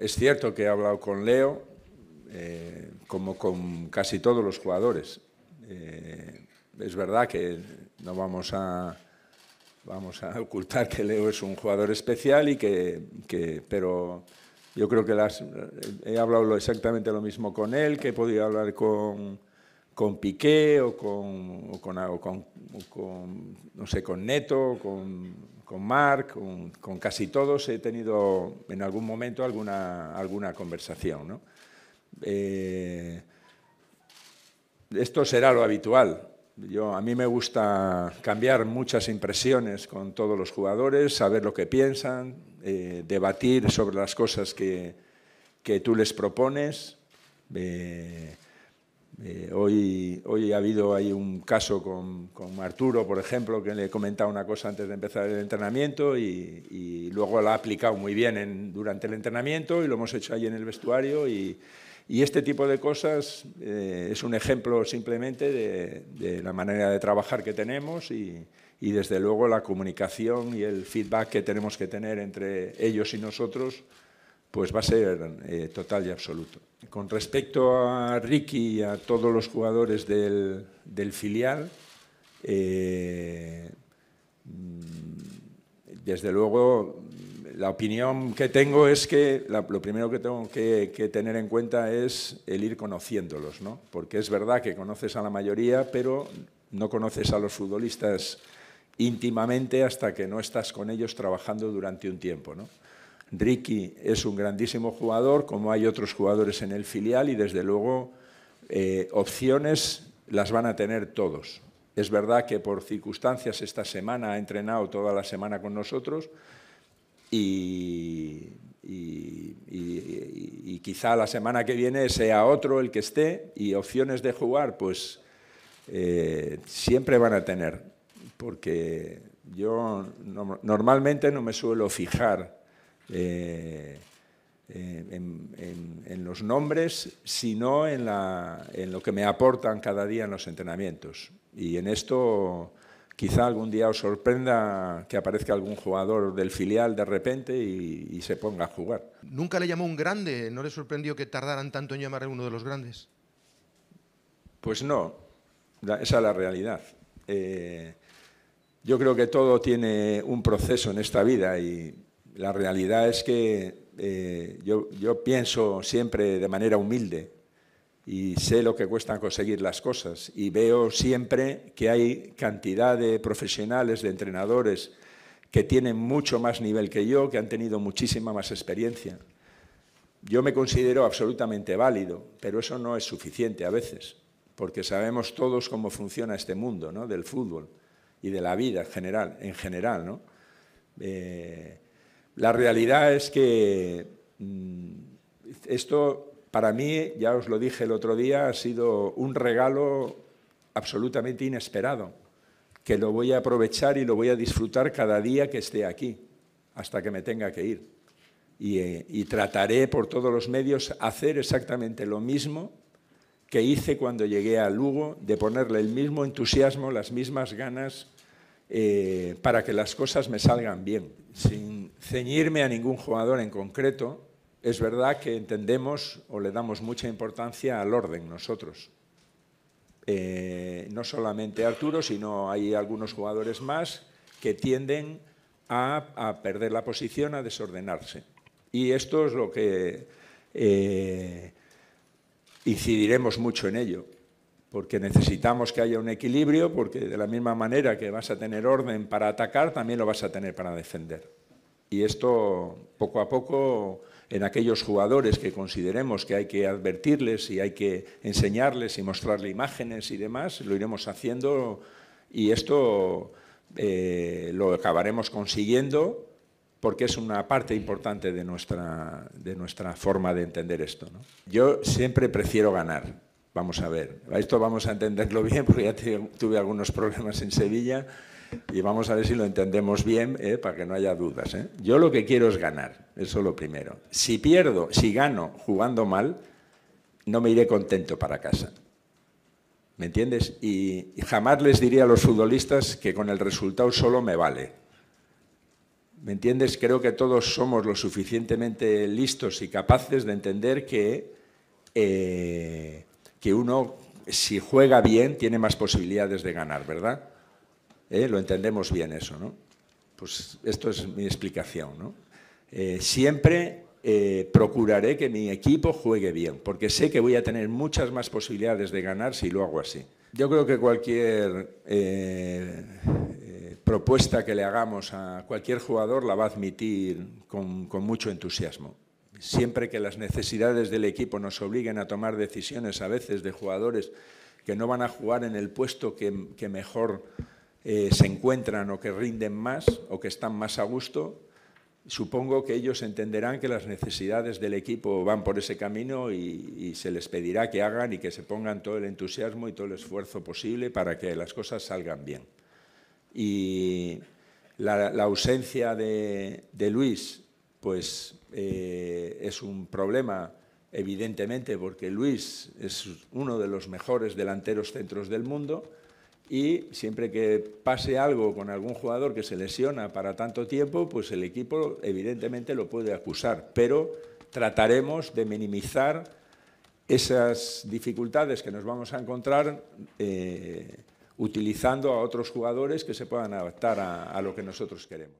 es cierto que he hablado con Leo, eh, como con casi todos los jugadores. Eh, es verdad que no vamos a, vamos a ocultar que Leo es un jugador especial, y que, pero yo creo que he hablado exactamente lo mismo con él, que he podido hablar con, con Piqué o con, no sé, con Neto, con, con Marc, con, casi todos he tenido en algún momento alguna, alguna conversación. Eh, esto será lo habitual. Yo, a mí me gusta cambiar muchas impresiones con todos los jugadores, saber lo que piensan, eh, debatir sobre las cosas que, que tú les propones. Eh, eh, hoy, ha habido ahí un caso con, Arturo, por ejemplo, que le comentaba una cosa antes de empezar el entrenamiento y, luego la ha aplicado muy bien durante el entrenamiento y lo hemos hecho ahí en el vestuario. Y, este tipo de cosas eh, es un ejemplo simplemente de, la manera de trabajar que tenemos y desde luego la comunicación y el feedback que tenemos que tener entre ellos y nosotros pues va a ser eh, total y absoluto. Con respecto a Ricky y a todos los jugadores del, filial, eh, desde luego la opinión que tengo es que lo primero que tengo que, que, tener en cuenta es el ir conociéndolos, ¿no? porque es verdad que conoces a la mayoría, pero no conoces a los futbolistas íntimamente hasta que no estás con ellos trabajando durante un tiempo. ¿no? Ricky es un grandísimo jugador, como hay otros jugadores en el filial, y desde luego eh, opciones las van a tener todos. Es verdad que por circunstancias esta semana ha entrenado toda la semana con nosotros y, quizá la semana que viene sea otro el que esté y opciones de jugar, pues eh, siempre van a tener, porque yo normalmente no me suelo fijar eh, eh, en, los nombres, sino en, la, en, lo que me aportan cada día en los entrenamientos. Y en esto quizá algún día os sorprenda que aparezca algún jugador del filial de repente y, se ponga a jugar. ¿Nunca le llamó un grande? ¿No le sorprendió que tardaran tanto en llamar a uno de los grandes? Pues no, esa es la realidad. Eh, yo creo que todo tiene un proceso en esta vida y la realidad es que eh, yo, pienso siempre de manera humilde y sé lo que cuesta conseguir las cosas y veo siempre que hay cantidad de profesionales, de entrenadores que tienen mucho más nivel que yo, que han tenido muchísima más experiencia. Yo me considero absolutamente válido, pero eso no es suficiente a veces, porque sabemos todos cómo funciona este mundo ¿no? del fútbol y de la vida en general. En general ¿no? Eh, la realidad es que mm, esto, para mí, ya os lo dije el otro día, ha sido un regalo absolutamente inesperado, que lo voy a aprovechar y lo voy a disfrutar cada día que esté aquí, hasta que me tenga que ir. Y, eh, trataré por todos los medios hacer exactamente lo mismo que hice cuando llegué a Lugo, de ponerle el mismo entusiasmo, las mismas ganas eh, para que las cosas me salgan bien, sin ceñirme a ningún jugador en concreto. Es verdad que entendemos o le damos mucha importancia al orden nosotros. Eh, no solamente Arturo, sino hay algunos jugadores más que tienden a, perder la posición, a desordenarse. Y esto es lo que eh, incidiremos mucho en ello porque necesitamos que haya un equilibrio, porque de la misma manera que vas a tener orden para atacar, también lo vas a tener para defender. Y esto, poco a poco, en aquellos jugadores que consideremos que hay que advertirles y hay que enseñarles y mostrarles imágenes y demás, lo iremos haciendo y esto eh, lo acabaremos consiguiendo porque es una parte importante de nuestra, de nuestra forma de entender esto. Yo siempre prefiero ganar Vamos a ver, esto vamos a entenderlo bien porque ya tuve algunos problemas en Sevilla y vamos a ver si lo entendemos bien ¿eh? para que no haya dudas. ¿eh? Yo lo que quiero es ganar, eso es lo primero. Si pierdo, si gano jugando mal, no me iré contento para casa. ¿Me entiendes? Y jamás les diría a los futbolistas que con el resultado solo me vale. ¿Me entiendes? Creo que todos somos lo suficientemente listos y capaces de entender que eh, que uno, si juega bien, tiene más posibilidades de ganar, ¿verdad? ¿Eh? Lo entendemos bien eso, ¿no? Pues esto es mi explicación, ¿no? Eh, siempre eh, procuraré que mi equipo juegue bien, porque sé que voy a tener muchas más posibilidades de ganar si lo hago así. Yo creo que cualquier propuesta que le hagamos a cualquier jugador la va a admitir con mucho entusiasmo siempre que las necesidades del equipo nos obliguen a tomar decisiones a veces de jugadores que no van a jugar en el puesto que, mejor eh, se encuentran o que rinden más o que están más a gusto, supongo que ellos entenderán que las necesidades del equipo van por ese camino y, se les pedirá que hagan y que se pongan todo el entusiasmo y todo el esfuerzo posible para que las cosas salgan bien. Y la, ausencia de Luis pues eh, es un problema, evidentemente, porque Luis es uno de los mejores delanteros centros del mundo y siempre que pase algo con algún jugador que se lesiona para tanto tiempo, pues el equipo evidentemente lo puede acusar, pero trataremos de minimizar esas dificultades que nos vamos a encontrar eh, utilizando a otros jugadores que se puedan adaptar a lo que nosotros queremos.